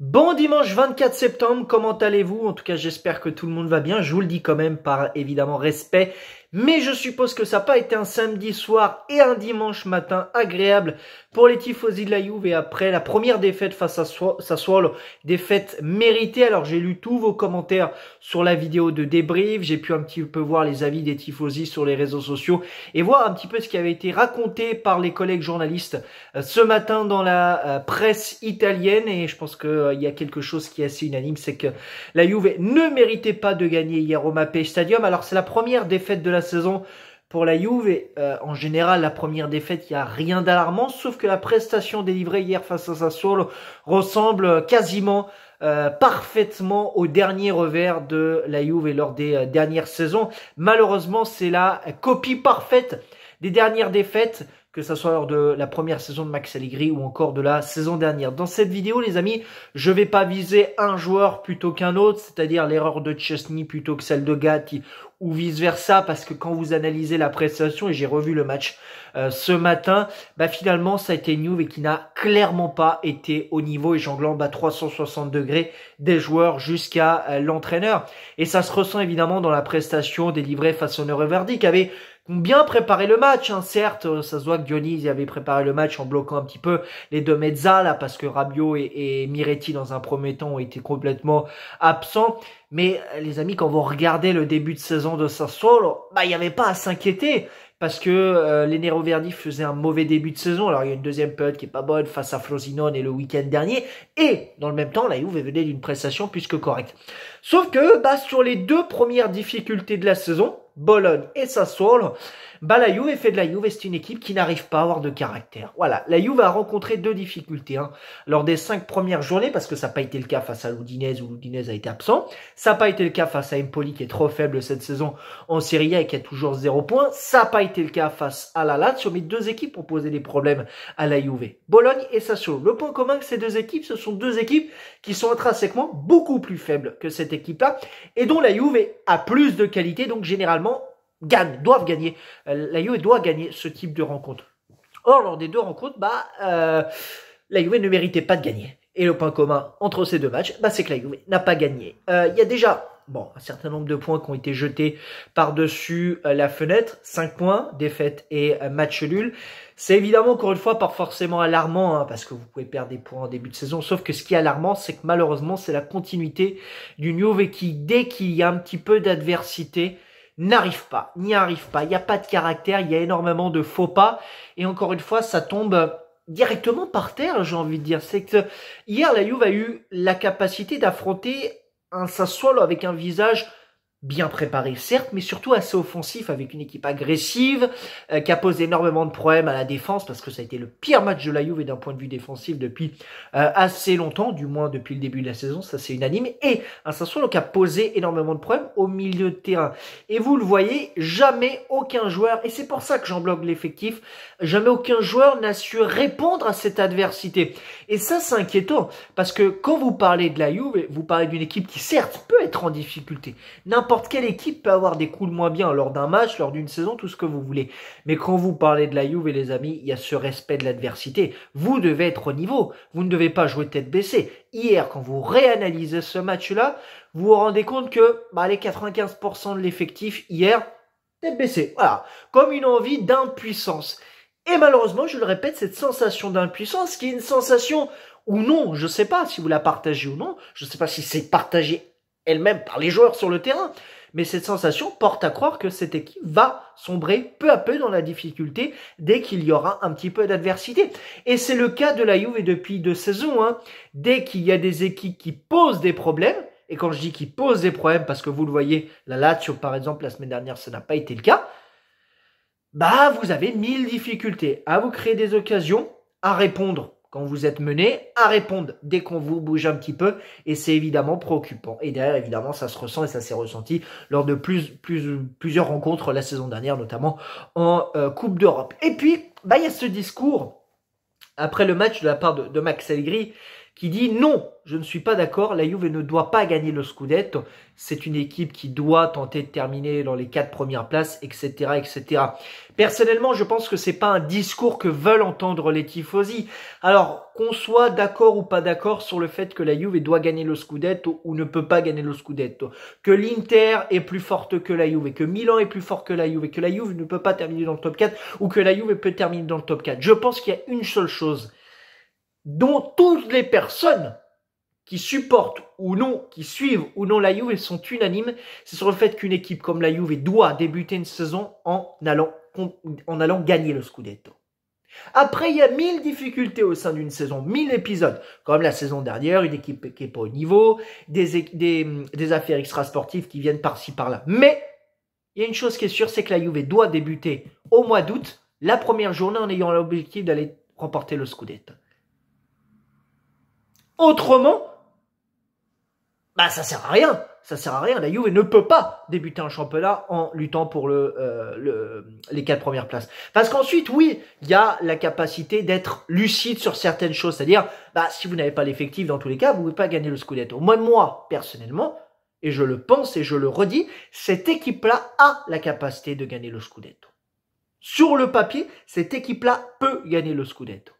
Bon dimanche 24 septembre, comment allez-vous En tout cas, j'espère que tout le monde va bien. Je vous le dis quand même par évidemment respect, mais je suppose que ça n'a pas été un samedi soir et un dimanche matin agréable pour les tifosi de la Juve et après la première défaite face à Sassuolo, défaite méritée. Alors j'ai lu tous vos commentaires sur la vidéo de débrief, j'ai pu un petit peu voir les avis des tifosi sur les réseaux sociaux et voir un petit peu ce qui avait été raconté par les collègues journalistes euh, ce matin dans la euh, presse italienne et je pense qu'il euh, y a quelque chose qui est assez unanime, c'est que la Juve ne méritait pas de gagner hier au Mapei Stadium. Alors c'est la première défaite de la la saison pour la Juve. Et, euh, en général, la première défaite, il n'y a rien d'alarmant, sauf que la prestation délivrée hier face à Sassuolo ressemble quasiment euh, parfaitement au dernier revers de la Juve et lors des euh, dernières saisons. Malheureusement, c'est la copie parfaite des dernières défaites que ce soit lors de la première saison de Max Allegri ou encore de la saison dernière. Dans cette vidéo, les amis, je ne vais pas viser un joueur plutôt qu'un autre, c'est-à-dire l'erreur de Chesney plutôt que celle de Gatti ou vice-versa, parce que quand vous analysez la prestation, et j'ai revu le match euh, ce matin, bah finalement, ça a été New et qui n'a clairement pas été au niveau et jonglant à 360 degrés des joueurs jusqu'à euh, l'entraîneur. Et ça se ressent évidemment dans la prestation délivrée face au Verdi, qui avait ont bien préparé le match. Hein. Certes, euh, ça se voit que Dionis avait préparé le match en bloquant un petit peu les deux Mezza, là, parce que Rabiot et, Miretti, dans un premier temps, ont été complètement absents. Mais euh, les amis, quand vous regardez le début de saison de Sassuolo, bah il n'y avait pas à s'inquiéter parce que euh, les Nero Verdi faisait un mauvais début de saison. Alors il y a une deuxième période qui est pas bonne face à Frosinone et le week-end dernier. Et dans le même temps, la Juve venait d'une prestation plus que correcte. Sauf que bah, sur les deux premières difficultés de la saison, Bologne et Sassuolo, bah, la Juve fait de la Juve, c'est une équipe qui n'arrive pas à avoir de caractère. Voilà, la Juve a rencontré deux difficultés hein, lors des cinq premières journées, parce que ça n'a pas été le cas face à l'Udinese, où l'Udinese a été absent. Ça n'a pas été le cas face à Empoli, qui est trop faible cette saison en Serie A et qui a toujours zéro point. Ça n'a pas été le cas face à la Sur mais deux équipes pour poser des problèmes à la Juve. Bologne et Sassuolo. Le point commun que ces deux équipes, ce sont deux équipes qui sont intrinsèquement beaucoup plus faibles que cette équipe-là, et dont la Juve a plus de qualité, donc généralement gagnent, doivent gagner. Euh, la Juve doit gagner ce type de rencontre. Or, lors des deux rencontres, bah, euh, la Juve ne méritait pas de gagner. Et le point commun entre ces deux matchs, bah, c'est que la Juve n'a pas gagné. Euh, il y a déjà bon, un certain nombre de points qui ont été jetés par-dessus euh, la fenêtre. 5 points, défaite et match nul. C'est évidemment, encore une fois, pas forcément alarmant, hein, parce que vous pouvez perdre des points en début de saison. Sauf que ce qui est alarmant, c'est que malheureusement, c'est la continuité du Juve qui, dès qu'il y a un petit peu d'adversité, n'arrive pas, n'y arrive pas. Il n'y a pas de caractère, il y a énormément de faux pas. Et encore une fois, ça tombe directement par terre, j'ai envie de dire. C'est que hier, la Juve a eu la capacité d'affronter un Sassuolo avec un visage bien préparé, certes, mais surtout assez offensif avec une équipe agressive euh, qui a posé énormément de problèmes à la défense parce que ça a été le pire match de la Juve d'un point de vue défensif depuis euh, assez longtemps, du moins depuis le début de la saison, ça c'est unanime. Et un Sassuolo qui a posé énormément de problèmes au milieu de terrain. Et vous le voyez, jamais aucun joueur, et c'est pour ça que j'en bloque l'effectif, jamais aucun joueur n'a su répondre à cette adversité. Et ça c'est inquiétant parce que quand vous parlez de la Juve, vous parlez d'une équipe qui certes peut être en difficulté, n'importe quelle équipe peut avoir des coups de moins bien lors d'un match, lors d'une saison, tout ce que vous voulez. Mais quand vous parlez de la Juve, les amis, il y a ce respect de l'adversité. Vous devez être au niveau. Vous ne devez pas jouer tête baissée. Hier, quand vous réanalysez ce match-là, vous vous rendez compte que bah, les 95% de l'effectif hier, tête baissée. Voilà. Comme une envie d'impuissance. Et malheureusement, je le répète, cette sensation d'impuissance qui est une sensation ou non, je ne sais pas si vous la partagez ou non, je ne sais pas si c'est partagé elle-même par les joueurs sur le terrain. Mais cette sensation porte à croire que cette équipe va sombrer peu à peu dans la difficulté dès qu'il y aura un petit peu d'adversité. Et c'est le cas de la Juve depuis deux saisons. Hein. Dès qu'il y a des équipes qui posent des problèmes, et quand je dis qui posent des problèmes, parce que vous le voyez, la Lazio par exemple la semaine dernière, ça n'a pas été le cas, bah vous avez mille difficultés à vous créer des occasions, à répondre quand vous êtes mené à répondre dès qu'on vous bouge un petit peu et c'est évidemment préoccupant. Et derrière, évidemment, ça se ressent et ça s'est ressenti lors de plus, plus, plusieurs rencontres la saison dernière, notamment en euh, Coupe d'Europe. Et puis, bah, il y a ce discours après le match de la part de, de Max Allegri qui dit non, je ne suis pas d'accord, la Juve ne doit pas gagner le Scudetto, c'est une équipe qui doit tenter de terminer dans les quatre premières places, etc. etc. Personnellement, je pense que c'est pas un discours que veulent entendre les tifosi. Alors, qu'on soit d'accord ou pas d'accord sur le fait que la Juve doit gagner le Scudetto ou ne peut pas gagner le Scudetto, que l'Inter est plus forte que la Juve, que Milan est plus fort que la Juve, que la Juve ne peut pas terminer dans le top 4 ou que la Juve peut terminer dans le top 4. Je pense qu'il y a une seule chose dont toutes les personnes qui supportent ou non, qui suivent ou non la Juve, sont unanimes, c'est sur le fait qu'une équipe comme la Juve doit débuter une saison en allant, gagner le Scudetto. Après, il y a mille difficultés au sein d'une saison, mille épisodes, comme la saison dernière, une équipe qui n'est pas au niveau, des, des affaires extrasportives qui viennent par-ci par-là. Mais il y a une chose qui est sûre, c'est que la Juve doit débuter au mois d'août, la première journée en ayant l'objectif d'aller remporter le Scudetto. Autrement, bah ça sert à rien. Ça sert à rien. La Juve ne peut pas débuter un championnat en luttant pour euh, le, les quatre premières places. Parce qu'ensuite, oui, il y a la capacité d'être lucide sur certaines choses. C'est-à-dire, bah, si vous n'avez pas l'effectif, dans tous les cas, vous ne pouvez pas gagner le Scudetto. moi, personnellement, et je le pense et je le redis, cette équipe-là a la capacité de gagner le Scudetto. Sur le papier, cette équipe-là peut gagner le Scudetto.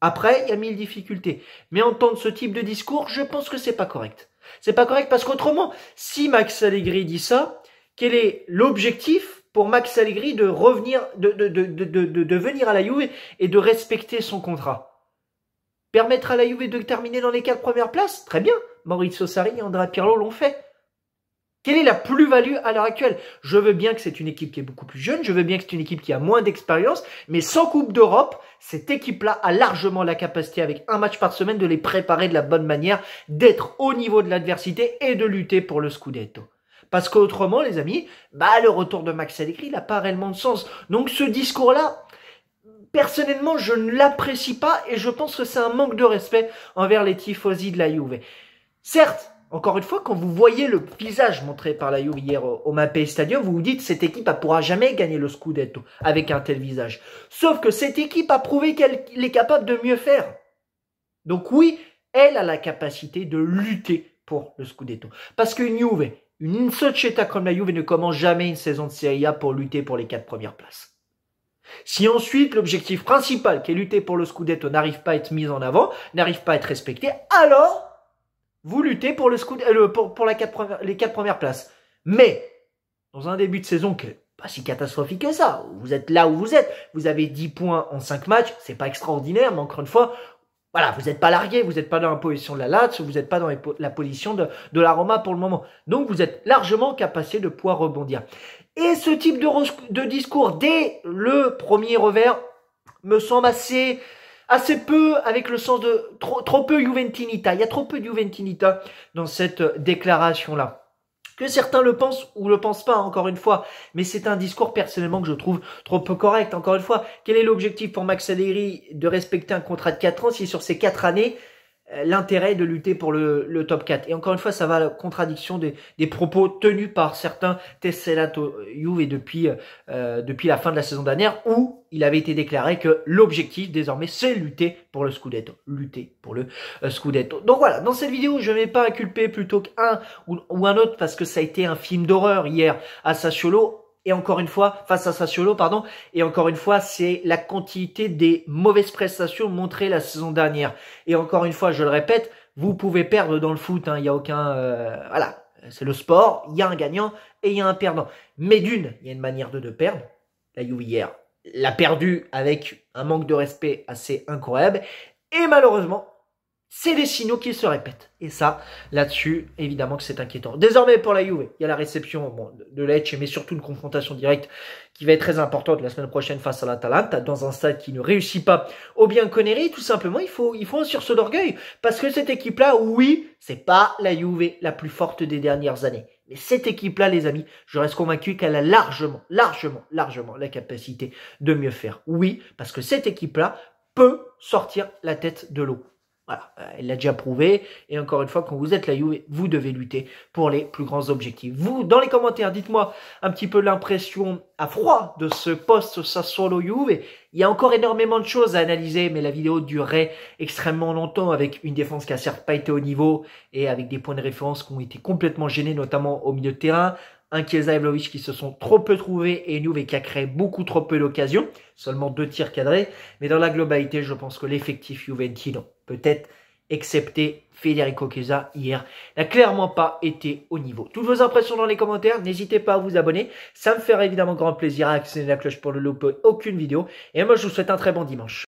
Après, il y a mille difficultés. Mais entendre ce type de discours, je pense que c'est pas correct. C'est pas correct parce qu'autrement, si Max Allegri dit ça, quel est l'objectif pour Max Allegri de revenir, de, de, de, de, venir à la Juve et de respecter son contrat Permettre à la Juve de terminer dans les quatre premières places Très bien. Maurizio Sarri et André Pirlo l'ont fait. Quelle est la plus-value à l'heure actuelle Je veux bien que c'est une équipe qui est beaucoup plus jeune, je veux bien que c'est une équipe qui a moins d'expérience, mais sans Coupe d'Europe, cette équipe-là a largement la capacité, avec un match par semaine, de les préparer de la bonne manière, d'être au niveau de l'adversité et de lutter pour le Scudetto. Parce qu'autrement, les amis, bah, le retour de Max Allegri n'a pas réellement de sens. Donc ce discours-là, personnellement, je ne l'apprécie pas et je pense que c'est un manque de respect envers les tifosi de la Juve. Certes, encore une fois, quand vous voyez le visage montré par la Juve hier au Mapei Stadium, vous vous dites cette équipe ne pourra jamais gagner le Scudetto avec un tel visage. Sauf que cette équipe a prouvé qu'elle est capable de mieux faire. Donc oui, elle a la capacité de lutter pour le Scudetto. Parce qu'une Juve, une Società comme la Juve ne commence jamais une saison de Serie A pour lutter pour les quatre premières places. Si ensuite l'objectif principal qui est lutter pour le Scudetto n'arrive pas à être mis en avant, n'arrive pas à être respecté, alors vous luttez pour, le scout euh, pour, pour la les quatre premières places. Mais, dans un début de saison qui n'est pas si catastrophique que ça, vous êtes là où vous êtes, vous avez 10 points en 5 matchs, c'est pas extraordinaire, mais encore une fois, voilà, vous n'êtes pas largué, vous n'êtes pas dans la position de la Lazio, vous n'êtes pas dans la position de, de la Roma pour le moment. Donc vous êtes largement capacité de pouvoir rebondir. Et ce type de, de discours dès le premier revers me semble assez assez peu avec le sens de trop, trop peu Juventinita. Il y a trop peu de Juventinita dans cette déclaration-là. Que certains le pensent ou le pensent pas, encore une fois. Mais c'est un discours personnellement que je trouve trop peu correct, encore une fois. Quel est l'objectif pour Max Allegri de respecter un contrat de 4 ans si sur ces 4 années, euh, l'intérêt de lutter pour le, top 4. Et encore une fois, ça va à la contradiction des, propos tenus par certains Tesselato Juve et depuis, euh, euh, depuis la fin de la saison dernière, où il avait été déclaré que l'objectif désormais c'est lutter pour le Scudetto. Lutter pour le Scudetto. Donc voilà, dans cette vidéo, je ne vais pas inculper plutôt qu'un ou, un autre parce que ça a été un film d'horreur hier à Sassuolo et encore une fois, face à Sassuolo, pardon, et encore une fois, c'est la quantité des mauvaises prestations montrées la saison dernière. Et encore une fois, je le répète, vous pouvez perdre dans le foot, hein, il y a aucun... Euh, voilà, c'est le sport, il y a un gagnant et il y a un perdant. Mais d'une, il y a une manière de, perdre, la You hier l'a perdu avec un manque de respect assez incroyable, et malheureusement, c'est des signaux qui se répètent. Et ça, là-dessus, évidemment que c'est inquiétant. Désormais, pour la Juve, il y a la réception bon, de Lecce, mais surtout une confrontation directe qui va être très importante la semaine prochaine face à l'Atalanta, dans un stade qui ne réussit pas au bien connerie, Tout simplement, il faut, il faut un sursaut d'orgueil. Parce que cette équipe-là, oui, c'est pas la Juve la plus forte des dernières années. Mais cette équipe-là, les amis, je reste convaincu qu'elle a largement, largement, largement la capacité de mieux faire. Oui, parce que cette équipe-là peut sortir la tête de l'eau. Voilà, euh, elle l'a déjà prouvé. Et encore une fois, quand vous êtes la Juve, vous devez lutter pour les plus grands objectifs. Vous, dans les commentaires, dites-moi un petit peu l'impression à froid de ce poste solo Juve. Il y a encore énormément de choses à analyser, mais la vidéo durerait extrêmement longtemps avec une défense qui a certes pas été au niveau et avec des points de référence qui ont été complètement gênés, notamment au milieu de terrain un Chiesa et qui se sont trop peu trouvés et Juve qui a créé beaucoup trop peu d'occasions, seulement deux tirs cadrés. Mais dans la globalité, je pense que l'effectif est Juventino peut-être excepté Federico Chiesa hier, n'a clairement pas été au niveau. Toutes vos impressions dans les commentaires, n'hésitez pas à vous abonner, ça me ferait évidemment grand plaisir à à la cloche pour ne louper aucune vidéo, et moi je vous souhaite un très bon dimanche.